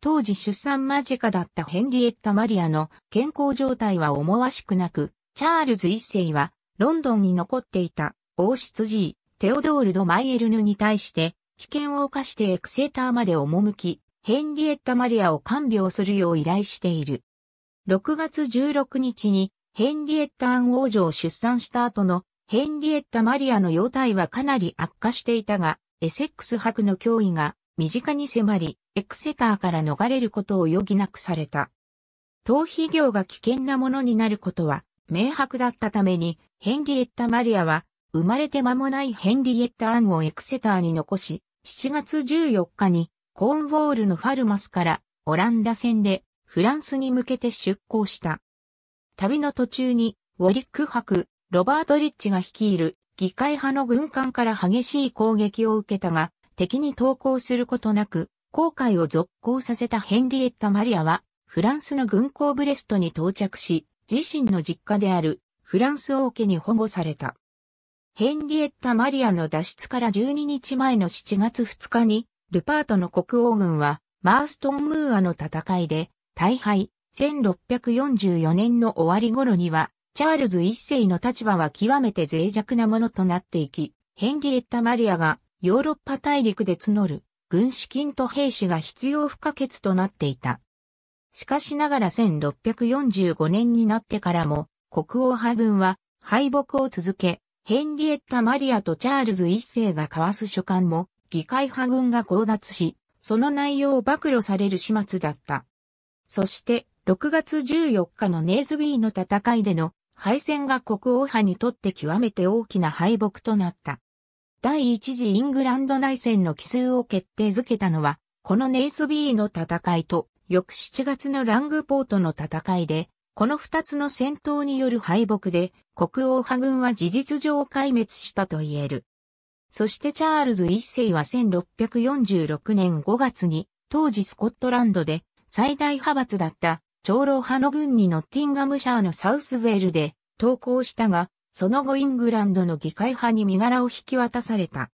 当時出産間近だったヘンリエッタ・マリアの健康状態は思わしくなく、チャールズ一世はロンドンに残っていた王室 G、テオドールド・マイエルヌに対して危険を犯してエクセターまで赴き、ヘンリエッタ・マリアを看病するよう依頼している。6月16日にヘンリエッタ・アン王女を出産した後のヘンリエッタ・マリアの容態はかなり悪化していたが、エセックス博の脅威が身近に迫り、エクセターから逃れることを余儀なくされた。逃避業が危険なものになることは明白だったために、ヘンリエッタ・マリアは、生まれて間もないヘンリエッタ・アンをエクセターに残し、7月14日にコーンウォールのファルマスからオランダ戦でフランスに向けて出港した。旅の途中にウォリック博、ロバート・リッチが率いる議会派の軍艦から激しい攻撃を受けたが、敵に投降することなく、航海を続行させたヘンリエッタ・マリアは、フランスの軍港ブレストに到着し、自身の実家であるフランス王家に保護された。ヘンリエッタ・マリアの脱出から12日前の7月2日に、ルパートの国王軍は、マーストン・ムーアの戦いで、大敗、1644年の終わり頃には、チャールズ一世の立場は極めて脆弱なものとなっていき、ヘンリエッタ・マリアがヨーロッパ大陸で募る軍資金と兵士が必要不可欠となっていた。しかしながら1645年になってからも国王派軍は敗北を続け、ヘンリエッタ・マリアとチャールズ一世が交わす書簡も議会派軍が強奪し、その内容を暴露される始末だった。そして、6月14日のネーズビーの戦いでの敗戦が国王派にとって極めて大きな敗北となった。第一次イングランド内戦の奇数を決定づけたのは、このネイスビーの戦いと、翌7月のラングポートの戦いで、この二つの戦闘による敗北で、国王派軍は事実上壊滅したと言える。そしてチャールズ一世は1646年5月に、当時スコットランドで最大派閥だった長老派の軍にノッティンガムシャーのサウスウェールで投降したが、その後イングランドの議会派に身柄を引き渡された。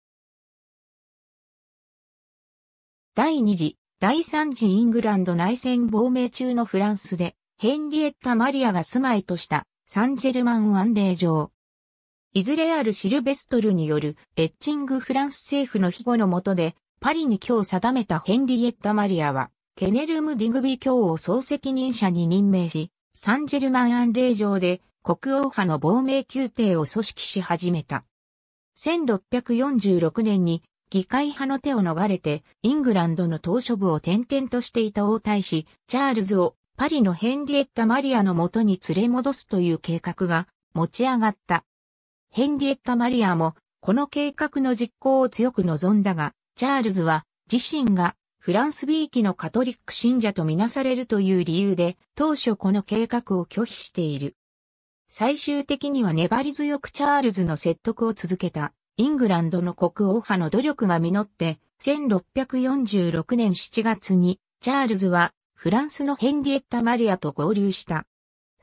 第二次、第三次イングランド内戦亡命中のフランスで、ヘンリエッタ・マリアが住まいとしたサンジェルマンデー城。いずれあるシルベストルによるエッチングフランス政府の庇護の下で、パリに今日定めたヘンリエッタ・マリアは、ケネルム・ディグビ卿を総責任者に任命し、サンジェルマン安イ城で国王派の亡命宮廷を組織し始めた。1646年に議会派の手を逃れてイングランドの島し部を転々としていた王太子チャールズをパリのヘンリエッタ・マリアの元に連れ戻すという計画が持ち上がった。ヘンリエッタ・マリアもこの計画の実行を強く望んだが、チャールズは自身がフランスビーキのカトリック信者とみなされるという理由で、当初この計画を拒否している。最終的には粘り強くチャールズの説得を続けた、イングランドの国王派の努力が実って、1646年7月に、チャールズは、フランスのヘンリエッタ・マリアと合流した。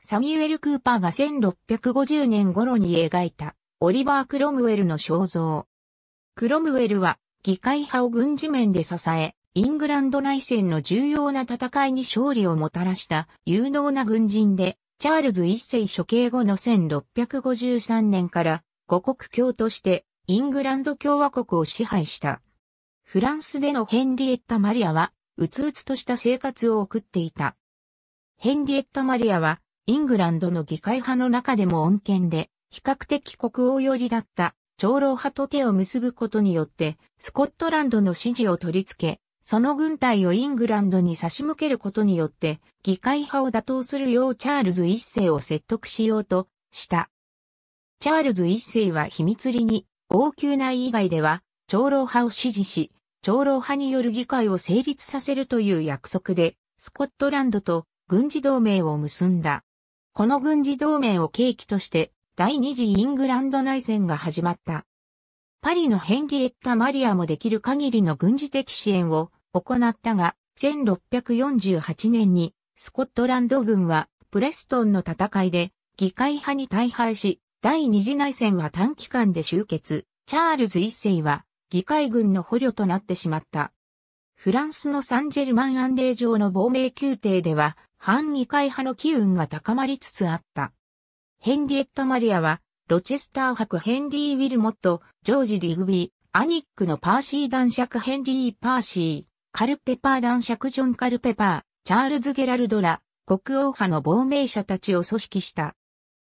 サミュエル・クーパーが1650年頃に描いた、オリバー・クロムウェルの肖像。クロムウェルは、議会派を軍事面で支え、イングランド内戦の重要な戦いに勝利をもたらした有能な軍人で、チャールズ一世処刑後の1653年から五国教としてイングランド共和国を支配した。フランスでのヘンリエッタ・マリアは、うつうつとした生活を送っていた。ヘンリエッタ・マリアは、イングランドの議会派の中でも穏健で、比較的国王寄りだった長老派と手を結ぶことによって、スコットランドの支持を取り付け、その軍隊をイングランドに差し向けることによって、議会派を打倒するようチャールズ一世を説得しようとした。チャールズ一世は秘密裏に、王宮内以外では、長老派を支持し、長老派による議会を成立させるという約束で、スコットランドと軍事同盟を結んだ。この軍事同盟を契機として、第二次イングランド内戦が始まった。パリのヘンリエッタ・マリアもできる限りの軍事的支援を行ったが、1648年にスコットランド軍はプレストンの戦いで議会派に大敗し、第二次内戦は短期間で終結、チャールズ一世は議会軍の捕虜となってしまった。フランスのサンジェルマン安令城の亡命宮廷では、反議会派の機運が高まりつつあった。ヘンリエット・マリアは、ロチェスター博ヘンリー・ウィルモット、ジョージ・ディグビー、アニックのパーシー男爵ヘンリー・パーシー、カルペパー男爵ジョン・カルペパー、チャールズ・ゲラルドら、国王派の亡命者たちを組織した。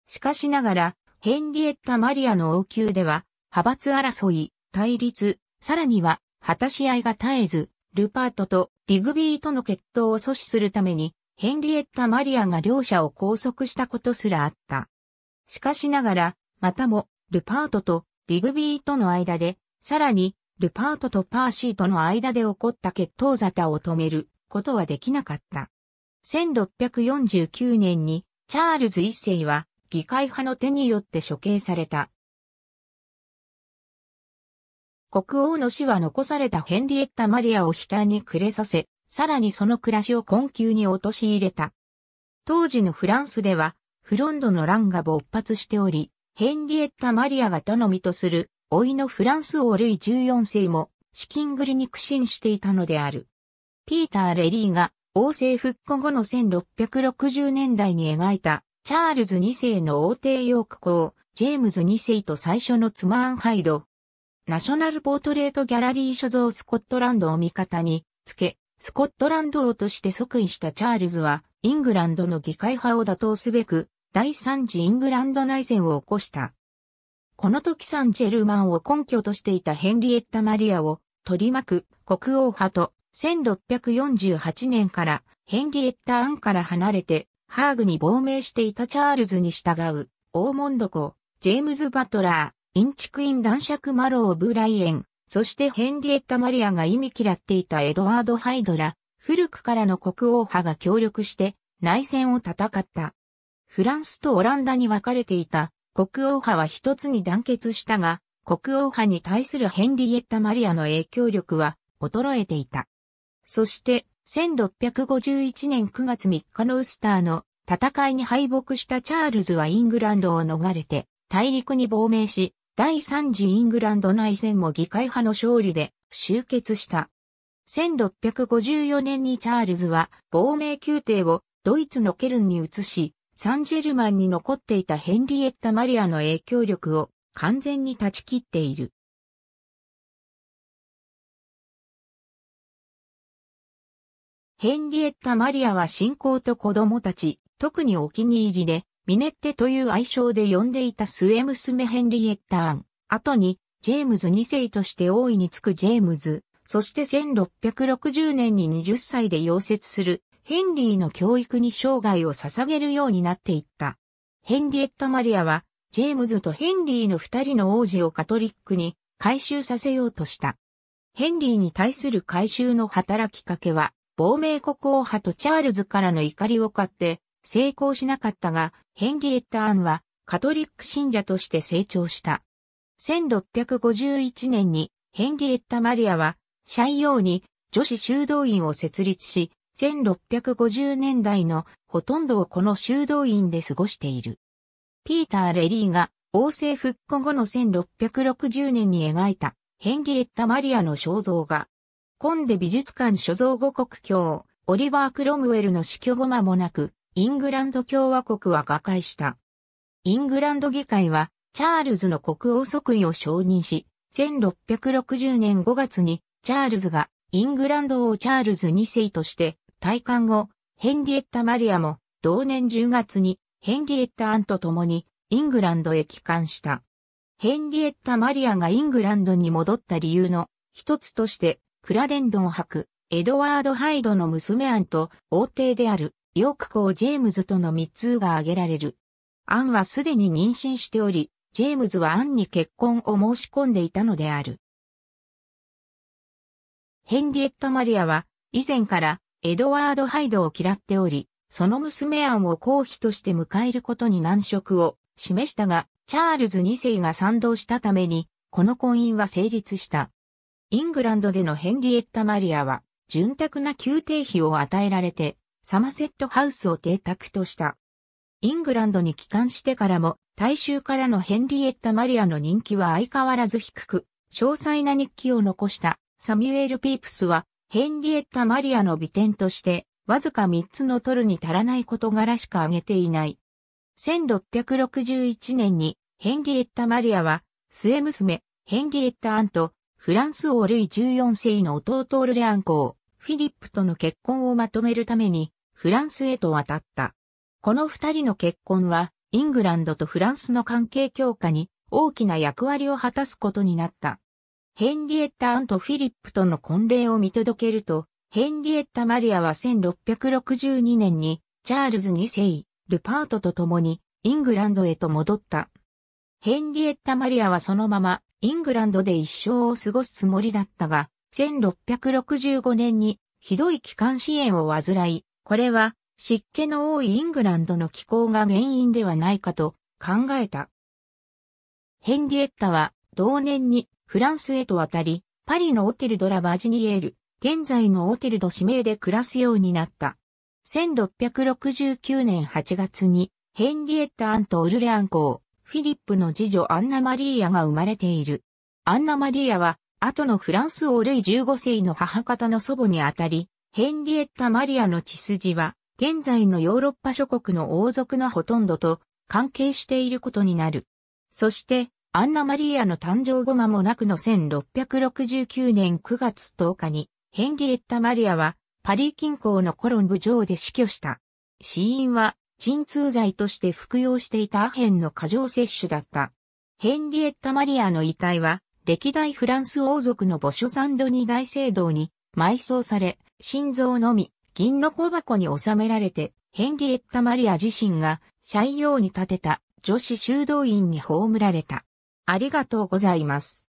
しかしながら、ヘンリエッタ・マリアの王宮では、派閥争い、対立、さらには、果たし合いが絶えず、ルパートとディグビーとの決闘を阻止するために、ヘンリエッタ・マリアが両者を拘束したことすらあった。しかしながら、またも、ルパートとディグビーとの間で、さらに、ルパートとパーシーとの間で起こった決闘沙汰を止めることはできなかった。1649年にチャールズ一世は議会派の手によって処刑された。国王の死は残されたヘンリエッタ・マリアを額に暮れさせ、さらにその暮らしを困窮に陥れた。当時のフランスでは、フロンドの乱が勃発しており、ヘンリエッタ・マリアが頼みとする老いのフランス王ルイ14世も資金繰りに苦心していたのである。ピーター・レリーが王政復古後の1660年代に描いたチャールズ2世の王帝ヨーク公、ジェームズ2世と最初のツマーンハイド。ナショナルポートレートギャラリー所蔵スコットランドを味方につけ、スコットランド王として即位したチャールズは、イングランドの議会派を打倒すべく、第三次イングランド内戦を起こした。この時サンジェルマンを根拠としていたヘンリエッタ・マリアを取り巻く国王派と1648年からヘンリエッタ・アンから離れてハーグに亡命していたチャールズに従うオーモンド公、ジェームズ・バトラー、インチクイン男爵マロー・ブライエン、そしてヘンリエッタ・マリアが忌み嫌っていたエドワード・ハイドラ、古くからの国王派が協力して内戦を戦った。フランスとオランダに分かれていた国王派は一つに団結したが、国王派に対するヘンリエッタ・マリアの影響力は衰えていた。そして、1651年9月3日のウスターの戦いに敗北したチャールズはイングランドを逃れて大陸に亡命し、第三次イングランド内戦も議会派の勝利で終結した。1654年にチャールズは亡命宮廷をドイツのケルンに移し、サンジェルマンに残っていたヘンリエッタ・マリアの影響力を完全に断ち切っている。ヘンリエッタ・マリアは信仰と子供たち、特にお気に入りで、ミネッテという愛称で呼んでいた末娘ヘンリエッタ・アン、後に、ジェームズ2世として大いにつくジェームズ、そして1660年に20歳で溶接するヘンリーの教育に生涯を捧げるようになっていった。ヘンリエッタ・マリアは、ジェームズとヘンリーの二人の王子をカトリックに改修させようとした。ヘンリーに対する改修の働きかけは、亡命国王派とチャールズからの怒りを買って成功しなかったが、ヘンリエッタ・アンはカトリック信者として成長した。1651年にヘンリエッタ・マリアは、シャイヨに女子修道院を設立し、1650年代のほとんどをこの修道院で過ごしている。ピーター・レリーが王政復古後の1660年に描いたヘンリエッタ・マリアの肖像画。コンデ美術館所蔵五国教、オリバー・クロムウェルの死去後間もなく、イングランド共和国は瓦解した。イングランド議会は、チャールズの国王即位を承認し、1660年5月に、チャールズがイングランド王チャールズ2世として退官後、ヘンリエッタ・マリアも同年10月にヘンリエッタ・アンと共にイングランドへ帰還した。ヘンリエッタ・マリアがイングランドに戻った理由の一つとして、クラレンドン博、エドワード・ハイドの娘アンと王帝であるヨーク公ジェームズとの密通が挙げられる。アンはすでに妊娠しており、ジェームズはアンに結婚を申し込んでいたのである。ヘンリエッタ・マリアは以前からエドワード・ハイドを嫌っており、その娘アンを公妃として迎えることに難色を示したが、チャールズ2世が賛同したために、この婚姻は成立した。イングランドでのヘンリエッタ・マリアは、潤沢な宮廷費を与えられて、サマセットハウスを邸宅とした。イングランドに帰還してからも、大衆からのヘンリエッタ・マリアの人気は相変わらず低く、詳細な日記を残したサミュエル・ピープスは、ヘンリエッタ・マリアの美点として、わずか3つの取るに足らない事柄しか挙げていない。1661年に、ヘンリエッタ・マリアは、末娘、ヘンリエッタ・アンと、フランス王ルイ14世の弟オルレアン公、フィリップとの結婚をまとめるために、フランスへと渡った。この二人の結婚は、イングランドとフランスの関係強化に大きな役割を果たすことになった。ヘンリエッタフィリップとの婚礼を見届けると、ヘンリエッタ・マリアは1662年にチャールズ2世、ルパートと共にイングランドへと戻った。ヘンリエッタ・マリアはそのままイングランドで一生を過ごすつもりだったが、1665年にひどい気管支炎を患い、これは湿気の多いイングランドの気候が原因ではないかと考えた。ヘンリエッタは同年にフランスへと渡り、パリのオテルドラ・バージニエール、現在のオテルド指名で暮らすようになった。1669年8月に、ヘンリエッタ・アント・オルレアン公、フィリップの次女アンナ・マリーアが生まれている。アンナ・マリーアは、後のフランス王ルイ15世の母方の祖母にあたり、ヘンリエッタ・マリアの血筋は、現在のヨーロッパ諸国の王族のほとんどと関係していることになる。そして、アンナマリアの誕生後間もなくの1669年9月10日に、ヘンリエッタ・マリアは、パリ近郊のコロンブ城で死去した。死因は、鎮痛剤として服用していたアヘンの過剰摂取だった。ヘンリエッタ・マリアの遺体は、歴代フランス王族の墓所サンドニ大聖堂に埋葬され、心臓のみ、銀の小箱に収められて、ヘンリエッタ・マリア自身が、社用に建てた女子修道院に葬られた。ありがとうございます。